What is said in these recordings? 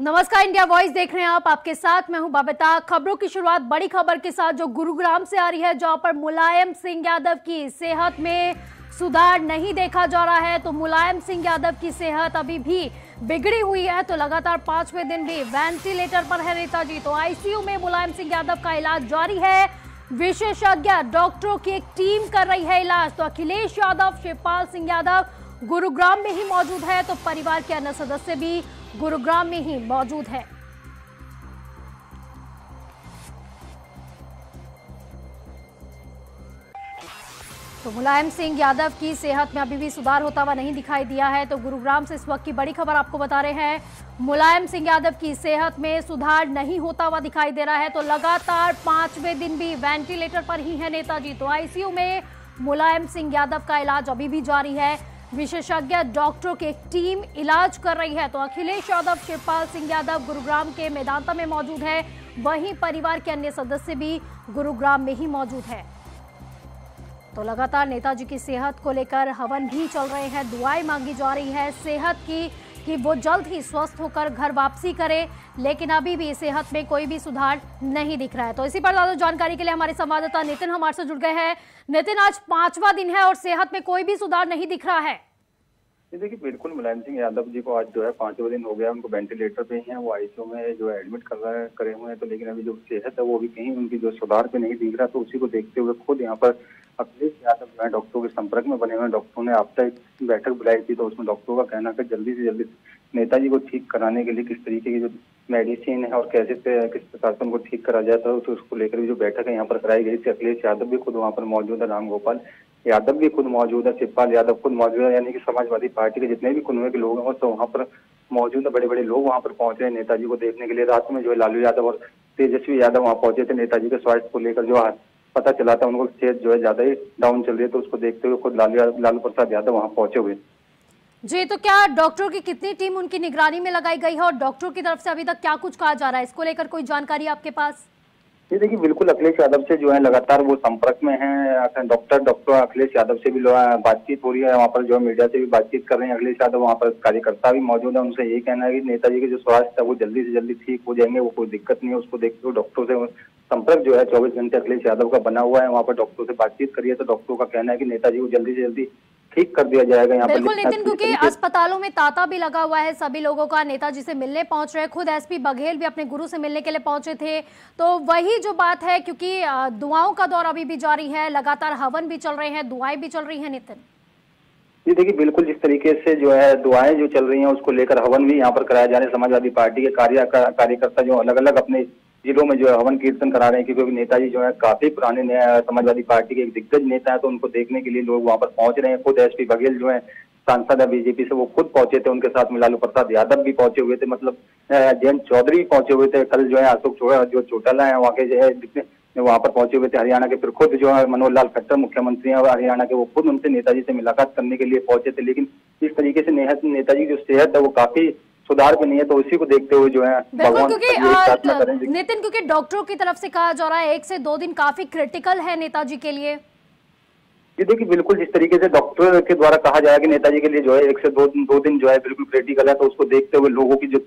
नमस्कार India voice देख रहे हैं आप आपके साथ मैं हूं बबिता खबरों की शुरुआत बड़ी खबर के साथ जो गुरुग्राम से आ रही है जहां पर मुलायम सिंह यादव की सेहत में सुधार नहीं देखा जा रहा है तो मुलायम सिंह यादव की सेहत अभी भी बिगड़ी हुई है तो लगातार पांचवें दिन भी वेंटिलेटर पर है नेताजी तो आईसीयू में मुलायम सिंह यादव का इलाज जारी है विशेषज्ञ डॉक्टरों की एक टीम कर रही है इलाज तो अखिलेश यादव शिवपाल सिंह यादव गुरुग्राम में ही मौजूद है तो परिवार के अन्य सदस्य भी गुरुग्राम में ही मौजूद है तो मुलायम सिंह यादव की सेहत में अभी भी सुधार होता हुआ नहीं दिखाई दिया है तो गुरुग्राम से इस वक्त की बड़ी खबर आपको बता रहे हैं मुलायम सिंह यादव की सेहत में सुधार नहीं होता हुआ दिखाई दे रहा है तो लगातार पांचवें दिन भी वेंटिलेटर पर ही है नेताजी तो आईसीयू में मुलायम सिंह यादव का इलाज अभी भी जारी है विशेषज्ञ डॉक्टरों की एक टीम इलाज कर रही है तो अखिलेश यादव शिवपाल सिंह यादव गुरुग्राम के मैदानता में मौजूद है वहीं परिवार के अन्य सदस्य भी गुरुग्राम में ही मौजूद है तो लगातार नेताजी की सेहत को लेकर हवन भी चल रहे हैं दुआएं मांगी जा रही है सेहत की कि वो जल्द ही स्वस्थ होकर घर वापसी करें लेकिन अभी भी सेहत में कोई भी सुधार नहीं दिख रहा है तो इसी पर ज्यादा जानकारी के लिए हमारे संवाददाता नितिन हमारे से जुड़ गए हैं नितिन आज पांचवा दिन है और सेहत में कोई भी सुधार नहीं दिख रहा है देखिए बिल्कुल मुलायम सिंह यादव जी को आज जो है पांचवा दिन हो गया उनको वेंटिलेटर पे ही है वो आईसीयू में जो है एडमिट कर रहे करे हुए हैं तो लेकिन अभी जो सेहत है वो भी कहीं उनकी जो सुधार पे नहीं दिख रहा तो उसी को देखते हुए खुद यहाँ पर अखिलेश यादव जो है डॉक्टरों के संपर्क में बने हुए डॉक्टरों ने आप तक बैठक बुलाई थी तो उसमें डॉक्टरों का कहना कि जल्दी से जल्दी नेताजी को ठीक कराने के लिए किस तरीके की जो मेडिसिन है और कैसे किस प्रकार से उनको ठीक करा जाता है तो उसको लेकर भी जो बैठक है यहाँ पर कराई गई थी अखिलेश यादव भी खुद वहाँ पर मौजूद है रामगोपाल यादव भी खुद मौजूद है शिवपाल यादव खुद मौजूद है यानी कि समाजवादी पार्टी के जितने भी कुनबे के लोग हैं तो वहाँ पर मौजूद है बड़े बड़े लोग वहाँ पर पहुंचे हैं नेताजी को देखने के लिए रात में जो है लालू यादव और तेजस्वी यादव वहाँ पहुंचे थे नेताजी के स्वास्थ्य को लेकर जो पता चला था उनको सेहत जो है ज्यादा ही डाउन चल रही है तो उसको देखते हुए खुद लालू लालू प्रसाद यादव वहाँ पहुंचे हुए जी तो क्या डॉक्टरों की कितनी टीम उनकी निगरानी में लगाई गई है और डॉक्टरों की तरफ से अभी तक क्या कुछ कहा जा रहा है इसको लेकर कोई जानकारी आपके पास जी देखिए बिल्कुल अखिलेश यादव से जो है लगातार वो संपर्क में है डॉक्टर डॉक्टर अखिलेश यादव से भी बातचीत हो रही है वहाँ पर जो है मीडिया से भी बातचीत कर रहे हैं अखिलेश यादव वहाँ पर कार्यकर्ता भी मौजूद है उनसे यही कहना है कि नेताजी के जो स्वास्थ्य है वो जल्दी से जल्दी ठीक हो जाएंगे वो कोई दिक्कत नहीं है उसको देखते हुए डॉक्टरों से संपर्क जो है चौबीस घंटे अखिलेश यादव का बना हुआ है वहाँ पर डॉक्टरों से बातचीत करिए तो डॉक्टरों का कहना है कि नेताजी को जल्दी से जल्दी ठीक कर दिया जाएगा यहाँ बिल्कुल नितिन क्योंकि अस्पतालों में ताता भी लगा हुआ है सभी लोगों का नेताजी से मिलने पहुंच रहे खुद एसपी बघेल भी अपने गुरु से मिलने के लिए पहुंचे थे तो वही जो बात है क्योंकि दुआओं का दौर अभी भी जारी है लगातार हवन भी चल रहे हैं दुआएं भी चल रही है नितिन जी देखिए बिल्कुल जिस तरीके से जो है दुआएं जो चल रही हैं उसको लेकर हवन भी यहाँ पर कराया जा रहा समाजवादी पार्टी के कार्यकर्ता जो अलग अलग अपने जिलों में जो है हवन कीर्तन करा रहे हैं क्योंकि नेताजी जो है काफी पुराने समाजवादी पार्टी के एक दिग्गज नेता है तो उनको देखने के लिए लोग वहाँ पर पहुंच रहे हैं खुद एस बघेल जो है सांसद है बीजेपी से वो खुद पहुंचे थे उनके साथ में लालू प्रसाद यादव भी पहुंचे हुए थे मतलब जयंत चौधरी भी पहुंचे हुए थे कल जो है अशोक जो चोटाला है वहाँ के जो है वहाँ पर पहुंचे हुए थे हरियाणा के फिर खुद जो है मनोहर लाल खट्टर मुख्यमंत्री हैं और हरियाणा के वो खुद उनसे नेताजी से मुलाकात करने के लिए पहुंचे थे लेकिन इस तरीके से नेहत नेताजी की जो सेहत है वो काफी सुधार भी नहीं है तो उसी को देखते हुए जो है भगवान क्योंकि नितिन क्योंकि डॉक्टरों की तरफ से कहा जा रहा है एक से दो दिन काफी क्रिटिकल है नेताजी के लिए ये देखिए बिल्कुल जिस तरीके से डॉक्टर के द्वारा कहा जाएगा कि नेताजी के लिए जो है एक से दो दो दिन जो है बिल्कुल क्रिटिकल है तो उसको देखते हुए लोगों की जो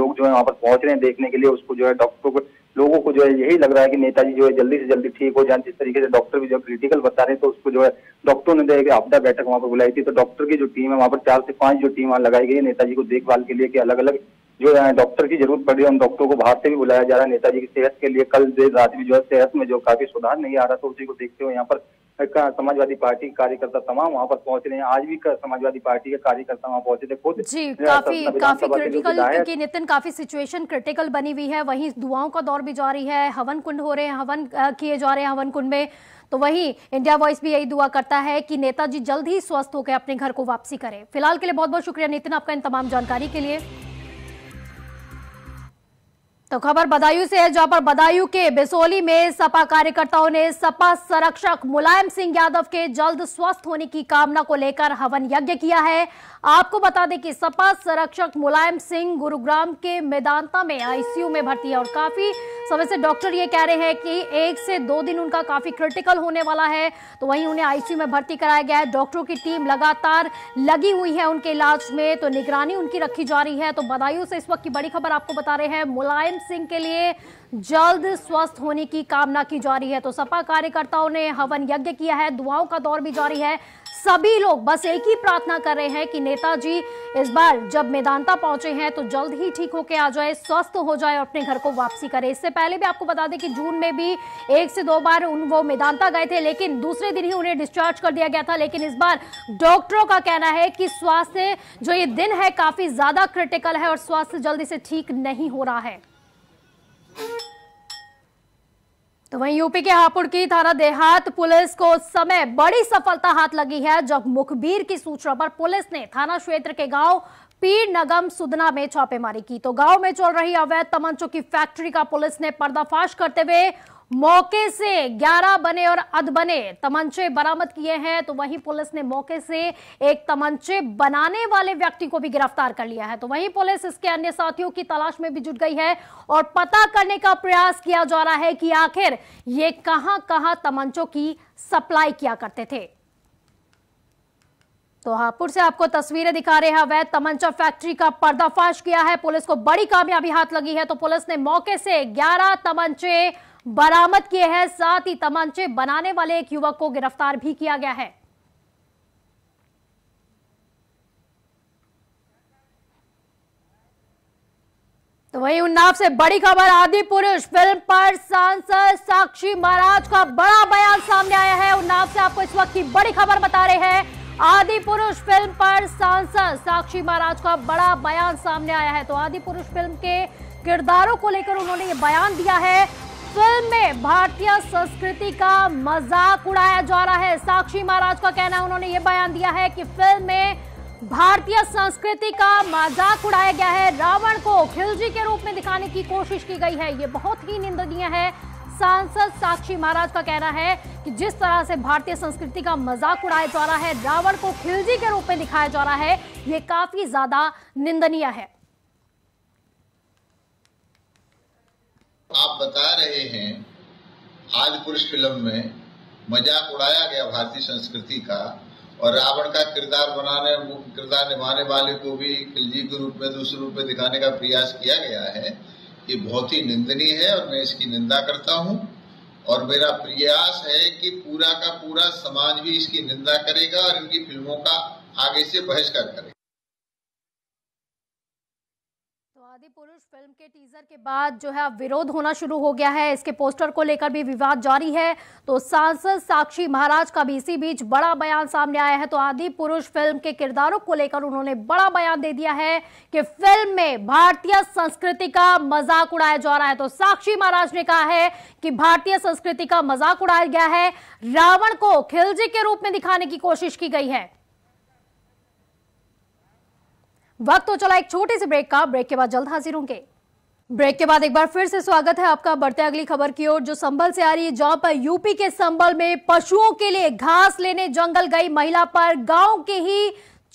लोग जो है वहाँ पर पहुंच रहे हैं देखने के लिए उसको जो है डॉक्टरों को लोगों को जो है यही लग रहा है कि नेताजी जो है जल्दी से जल्दी ठीक हो जाए जिस तरीके से डॉक्टर भी जो क्रिटिकल बता रहे हैं तो उसको जो है डॉक्टरों ने एक आपदा बैठक वहाँ पर बुलाई थी तो डॉक्टर की जो टीम है वहाँ पर चार से पांच जो टीम लगाई गई है नेताजी को देखभाल के लिए कि अलग अलग जो है डॉक्टर की जरूरत पड़ रही है उन डॉक्टरों को बाहर से भी बुलाया जा रहा है नेताजी की सेहत के लिए कल देर रात में जो है सेहत में जो काफी सुधार नहीं आ रहा था तो उसी को देखते हुए यहाँ पर समाजवादी पार्टी कार्यकर्ता तमाम वहाँ पर पहुँच रहे हैं आज भी समाजवादी पार्टी के कार्यकर्ता वहाँ पहुंचे थे खुद जी काफी काफी क्रिटिकल क्योंकि नितिन काफी सिचुएशन क्रिटिकल बनी हुई है वहीं दुआओं का दौर भी जारी है हवन कुंड हो रहे हैं हवन किए जा रहे हैं हवन कुंड में तो वहीं इंडिया वॉइस भी यही दुआ करता है कि नेताजी जल्द ही स्वस्थ होकर अपने घर को वापसी करें फिलहाल के लिए बहुत बहुत शुक्रिया नितिन आपका इन तमाम जानकारी के लिए तो खबर बदायूं से है जहां पर बदायूं के बिसोली में सपा कार्यकर्ताओं ने सपा संरक्षक मुलायम सिंह यादव के जल्द स्वस्थ होने की कामना को लेकर हवन यज्ञ किया है आपको बता दें कि सपा संरक्षक मुलायम सिंह गुरुग्राम के मेदांता में आईसीयू में भर्ती है और काफी समय से डॉक्टर ये कह रहे हैं कि एक से दो दिन उनका काफ़ी क्रिटिकल होने वाला है तो वहीं उन्हें आईसीयू में भर्ती कराया गया है डॉक्टरों की टीम लगातार लगी हुई है उनके इलाज में तो निगरानी उनकी रखी जा रही है तो बदायूं से इस वक्त की बड़ी खबर आपको बता रहे हैं मुलायम सिंह के लिए जल्द स्वस्थ होने की कामना की जा रही है तो सपा कार्यकर्ताओं ने हवन यज्ञ किया है दुआओं का दौर भी जारी है सभी लोग बस एक ही प्रार्थना कर रहे हैं कि नेताजी इस बार जब मेदांता पहुंचे हैं तो जल्द ही ठीक होकर आ जाए स्वस्थ हो जाए और अपने घर को वापसी करे इससे पहले भी आपको बता दें कि जून में भी एक से दो बार उन वो मेदांता गए थे लेकिन दूसरे दिन ही उन्हें डिस्चार्ज कर दिया गया था लेकिन इस बार डॉक्टरों का कहना है कि स्वास्थ्य जो ये दिन है काफी ज्यादा क्रिटिकल है और स्वास्थ्य जल्दी से ठीक नहीं हो रहा है तो वहीं यूपी के हापुड़ की थाना देहात पुलिस को उस समय बड़ी सफलता हाथ लगी है जब मुखबीर की सूचना पर पुलिस ने थाना क्षेत्र के गांव पीर नगम सुदना में छापेमारी की तो गांव में चल रही अवैध तमंचों की फैक्ट्री का पुलिस ने पर्दाफाश करते हुए मौके से 11 बने और अध बने तमंचे बरामद किए हैं तो वहीं पुलिस ने मौके से एक तमंचे बनाने वाले व्यक्ति को भी गिरफ्तार कर लिया है तो वहीं पुलिस इसके अन्य साथियों की तलाश में भी जुट गई है और पता करने का प्रयास किया जा रहा है कि आखिर ये कहां कहां तमंचों की सप्लाई किया करते थे तो हापुड़ से आपको तस्वीरें दिखा रहे हैं अवैध तमंचा फैक्ट्री का पर्दाफाश किया है पुलिस को बड़ी कामयाबी हाथ लगी है तो पुलिस ने मौके से 11 तमंचे बरामद किए हैं साथ ही तमंचे बनाने वाले एक युवक को गिरफ्तार भी किया गया है तो वहीं उन्नाव से बड़ी खबर आदि पुरुष फिल्म पर सांसद साक्षी महाराज का बड़ा बयान सामने आया है उन्नाव से आपको इस वक्त की बड़ी खबर बता रहे हैं आदि पुरुष फिल्म पर सांसद साक्षी महाराज का बड़ा बयान सामने आया है तो आदि पुरुष फिल्म के किरदारों को लेकर उन्होंने ये बयान दिया है फिल्म में भारतीय संस्कृति का मजाक उड़ाया जा रहा है साक्षी महाराज का कहना है उन्होंने ये बयान दिया है कि फिल्म में भारतीय संस्कृति का मजाक उड़ाया गया है रावण को खिलजी के रूप में दिखाने की कोशिश की गई है ये बहुत ही निंदनीय है सांसद साक्षी महाराज का कहना है कि जिस तरह से भारतीय संस्कृति का मजाक उड़ाया जा रहा है रावण को खिलजी के रूप में दिखाया जा रहा है ये काफी ज्यादा निंदनीय है आप बता रहे हैं आज पुरुष फिल्म में मजाक उड़ाया गया भारतीय संस्कृति का और रावण का किरदार बनाने किरदार निभाने वाले को भी खिलजी के रूप में दूसरे रूप में दिखाने का प्रयास किया गया है ये बहुत ही निंदनीय है और मैं इसकी निंदा करता हूँ और मेरा प्रयास है कि पूरा का पूरा समाज भी इसकी निंदा करेगा और इनकी फिल्मों का आगे से बहिष्कार करेगा पुरुष फिल्म के टीजर के बाद जो है अब विरोध होना शुरू हो गया है इसके पोस्टर को लेकर भी विवाद जारी है तो सांसद साक्षी महाराज का भी इसी बीच बड़ा बयान सामने आया है तो आदि पुरुष फिल्म के किरदारों को लेकर उन्होंने बड़ा बयान दे दिया है कि फिल्म में भारतीय संस्कृति का मजाक उड़ाया जा रहा है तो साक्षी महाराज ने कहा है कि भारतीय संस्कृति का मजाक उड़ाया गया है रावण को खिलजी के रूप में दिखाने की कोशिश की गई है वक्त तो चला एक छोटे से ब्रेक का ब्रेक के बाद जल्द हाजिर होंगे ब्रेक के बाद एक बार फिर से स्वागत है आपका बढ़ते अगली खबर की ओर जो संबल से आ रही है जहां पर यूपी के संबल में पशुओं के लिए घास लेने जंगल गई महिला पर गांव के ही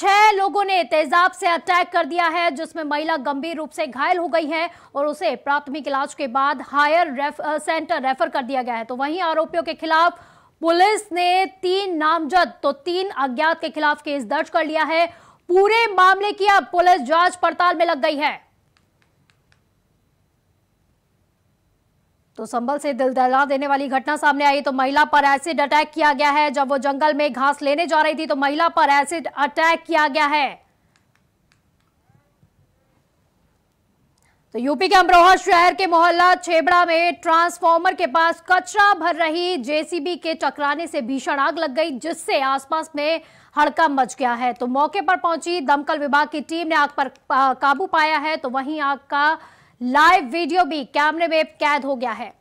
छह लोगों ने तेजाब से अटैक कर दिया है जिसमें महिला गंभीर रूप से घायल हो गई है और उसे प्राथमिक इलाज के बाद हायर रेफ, सेंटर रेफर कर दिया गया है तो वहीं आरोपियों के खिलाफ पुलिस ने तीन नामजद तो तीन अज्ञात के खिलाफ केस दर्ज कर लिया है पूरे मामले की अब पुलिस जांच पड़ताल में लग गई है तो संबल से दिल दहला देने वाली घटना सामने आई तो महिला पर एसिड अटैक किया गया है जब वो जंगल में घास लेने जा रही थी तो महिला पर एसिड अटैक किया गया है तो यूपी के अमरोहा शहर के मोहल्ला छेबड़ा में ट्रांसफार्मर के पास कचरा भर रही जेसीबी के टकराने से भीषण आग लग गई जिससे आसपास में हड़कम मच गया है तो मौके पर पहुंची दमकल विभाग की टीम ने आग पर काबू पाया है तो वहीं आग का लाइव वीडियो भी कैमरे में कैद हो गया है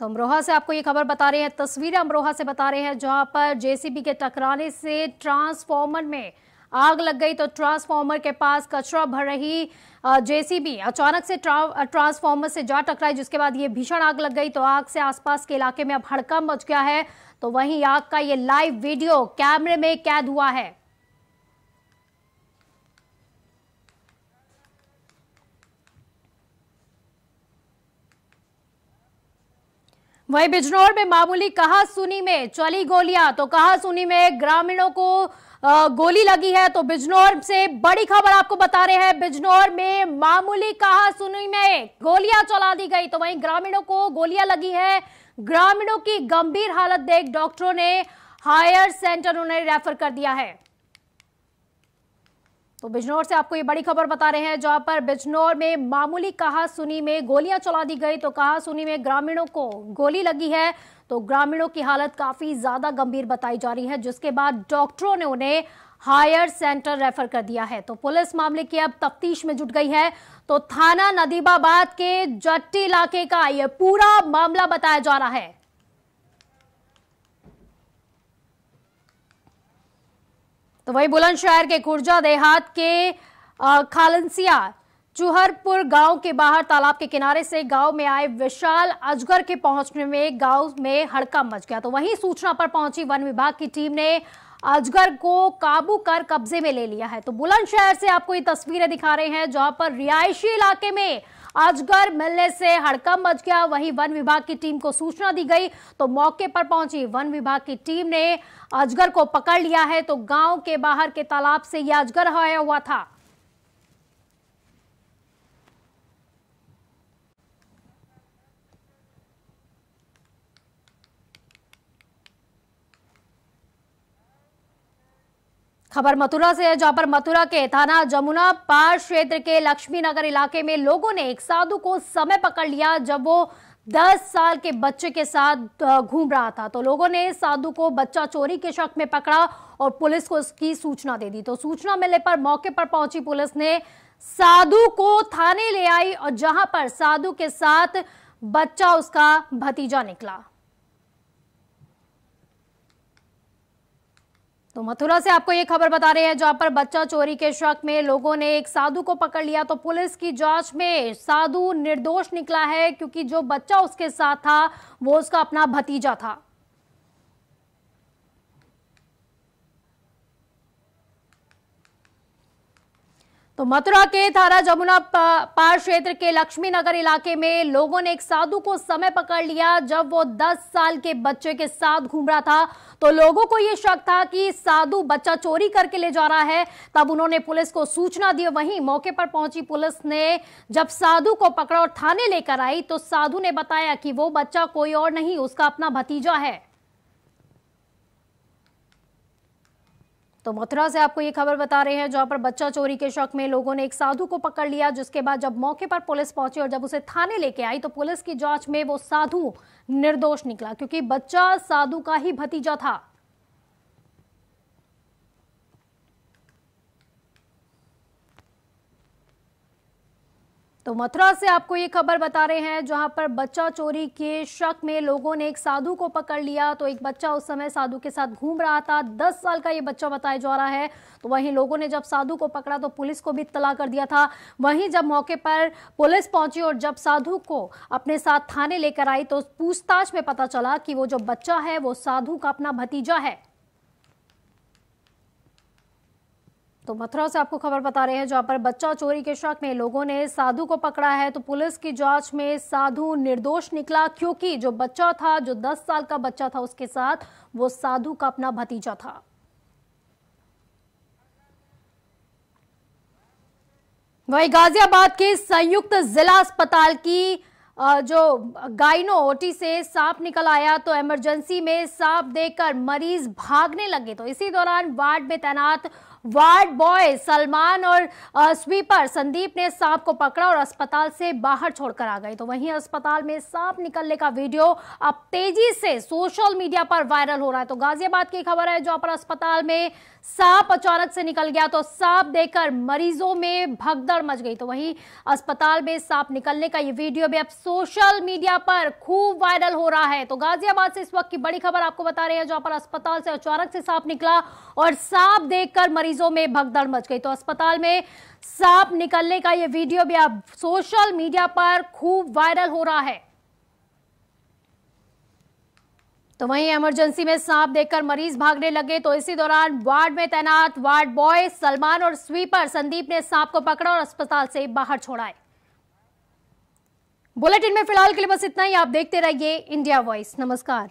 तो अमरोहा से आपको ये खबर बता रहे हैं तस्वीरें अमरोहा से बता रहे हैं जहां पर जेसीबी के टकराने से ट्रांसफॉर्मर में आग लग गई तो ट्रांसफॉर्मर के पास कचरा भर रही जेसीबी अचानक से ट्रा, ट्रांसफॉर्मर से जा टकराई जिसके बाद ये भीषण आग लग गई तो आग से आसपास के इलाके में अब हड़कम मच गया है तो वहीं आग का ये लाइव वीडियो कैमरे में कैद हुआ है वहीं बिजनौर में मामूली कहा सुनी में चली गोलियां तो कहा सुनी में ग्रामीणों को गोली लगी है तो बिजनौर से बड़ी खबर आपको बता रहे हैं बिजनौर में मामूली कहा सुनी में गोलियां चला दी गई तो वहीं ग्रामीणों को गोलियां लगी है ग्रामीणों की गंभीर हालत देख डॉक्टरों ने हायर सेंटर उन्हें रेफर कर दिया है तो बिजनौर से आपको ये बड़ी खबर बता रहे हैं जहां पर बिजनौर में मामूली कहा सुनी में गोलियां चला दी गई तो कहा सुनी में ग्रामीणों को गोली लगी है तो ग्रामीणों की हालत काफी ज्यादा गंभीर बताई जा रही है जिसके बाद डॉक्टरों ने उन्हें हायर सेंटर रेफर कर दिया है तो पुलिस मामले की अब तफ्तीश में जुट गई है तो थाना नदीबाबाद के जट्टी इलाके का यह पूरा मामला बताया जा रहा है तो वही बुलंदशहर के कुर्जा देहात के खालंसिया चुहरपुर गांव के बाहर तालाब के किनारे से गांव में आए विशाल अजगर के पहुंचने में गांव में हड़कंप मच गया तो वहीं सूचना पर पहुंची वन विभाग की टीम ने अजगर को काबू कर कब्जे में ले लिया है तो बुलंदशहर से आपको ये तस्वीरें दिखा रहे हैं जहां पर रिहायशी इलाके में अजगर मिलने से हड़कम मच गया वहीं वन विभाग की टीम को सूचना दी गई तो मौके पर पहुंची वन विभाग की टीम ने अजगर को पकड़ लिया है तो गांव के बाहर के तालाब से यह अजगर हवाया हुआ था खबर मथुरा से है जहां पर मथुरा के थाना जमुना पार क्षेत्र के लक्ष्मी नगर इलाके में लोगों ने एक साधु को समय पकड़ लिया जब वो 10 साल के बच्चे के साथ घूम रहा था तो लोगों ने साधु को बच्चा चोरी के शक में पकड़ा और पुलिस को इसकी सूचना दे दी तो सूचना मिलने पर मौके पर पहुंची पुलिस ने साधु को थाने ले आई और जहां पर साधु के साथ बच्चा उसका भतीजा निकला तो मथुरा से आपको ये खबर बता रहे हैं जहां पर बच्चा चोरी के शक में लोगों ने एक साधु को पकड़ लिया तो पुलिस की जांच में साधु निर्दोष निकला है क्योंकि जो बच्चा उसके साथ था वो उसका अपना भतीजा था तो मथुरा के थारा जमुना पार क्षेत्र के लक्ष्मी नगर इलाके में लोगों ने एक साधु को समय पकड़ लिया जब वो 10 साल के बच्चे के साथ घूम रहा था तो लोगों को ये शक था कि साधु बच्चा चोरी करके ले जा रहा है तब उन्होंने पुलिस को सूचना दी वहीं मौके पर पहुंची पुलिस ने जब साधु को पकड़ा और थाने लेकर आई तो साधु ने बताया कि वो बच्चा कोई और नहीं उसका अपना भतीजा है तो मथुरा से आपको ये खबर बता रहे हैं जहां पर बच्चा चोरी के शक में लोगों ने एक साधु को पकड़ लिया जिसके बाद जब मौके पर पुलिस पहुंची और जब उसे थाने लेके आई तो पुलिस की जांच में वो साधु निर्दोष निकला क्योंकि बच्चा साधु का ही भतीजा था तो मथुरा से आपको ये खबर बता रहे हैं जहां पर बच्चा चोरी के शक में लोगों ने एक साधु को पकड़ लिया तो एक बच्चा उस समय साधु के साथ घूम रहा था दस साल का ये बच्चा बताया जा रहा है तो वहीं लोगों ने जब साधु को पकड़ा तो पुलिस को भी इतला कर दिया था वहीं जब मौके पर पुलिस पहुंची और जब साधु को अपने साथ थाने लेकर आई तो पूछताछ में पता चला कि वो जो बच्चा है वो साधु का अपना भतीजा है तो मथुरा से आपको खबर बता रहे हैं जहां पर बच्चा चोरी के शक में लोगों ने साधु को पकड़ा है तो पुलिस की जांच में साधु निर्दोष निकला क्योंकि जो बच्चा था जो 10 साल का बच्चा था उसके साथ वो साधु का अपना भतीजा था वही गाजियाबाद के संयुक्त जिला अस्पताल की जो गाइनो ओटी से सांप निकल आया तो इमरजेंसी में सांप देखकर मरीज भागने लगे तो इसी दौरान वार्ड में तैनात वार्ड बॉय सलमान और स्वीपर संदीप ने सांप को पकड़ा और अस्पताल से बाहर छोड़कर आ गए तो वहीं अस्पताल में सांप निकलने का वीडियो अब तेजी से सोशल मीडिया पर वायरल हो रहा है तो गाजियाबाद की खबर है जहां पर अस्पताल में सांप अचानक से निकल गया तो सांप देखकर मरीजों में भगदड़ मच गई तो वहीं अस्पताल में सांप निकलने का ये वीडियो भी अब सोशल मीडिया पर खूब वायरल हो रहा है तो गाजियाबाद से इस वक्त की बड़ी खबर आपको बता रहे हैं जहां पर अस्पताल से अचानक से सांप निकला और सांप देखकर मरीज मरीजों में भगदड़ मच गई तो अस्पताल में सांप निकलने का यह वीडियो भी अब सोशल मीडिया पर खूब वायरल हो रहा है तो वहीं इमरजेंसी में सांप देखकर मरीज भागने लगे तो इसी दौरान वार्ड में तैनात वार्ड बॉय सलमान और स्वीपर संदीप ने सांप को पकड़ा और अस्पताल से बाहर छोड़ाए बुलेटिन में फिलहाल के लिए बस इतना ही आप देखते रहिए इंडिया वॉइस नमस्कार